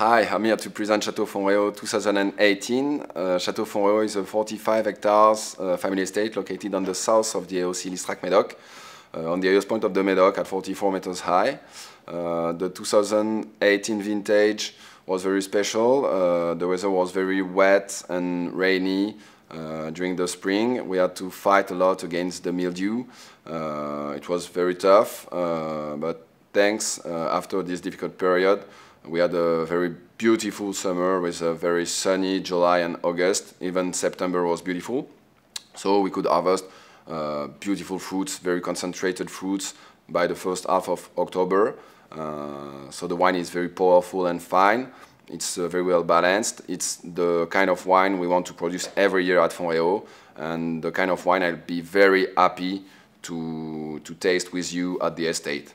Hi, I'm here to present Chateau Fontreo 2018. Uh, Chateau Fontreo is a 45 hectares uh, family estate located on the south of the AOC Listrac Medoc, uh, on the highest point of the Medoc at 44 meters high. Uh, the 2018 vintage was very special. Uh, the weather was very wet and rainy. Uh, during the spring, we had to fight a lot against the mildew. it was very tough, but thanks uh, after this difficult period. We had a very beautiful summer with a very sunny July and August. Even September was beautiful. So we could harvest uh, beautiful fruits, very concentrated fruits by the first half of October. Uh, so the wine is very powerful and fine. It's uh, very well balanced. It's the kind of wine we want to produce every year at Fonreo and the kind of wine I'll be very happy to, to taste with you at the estate.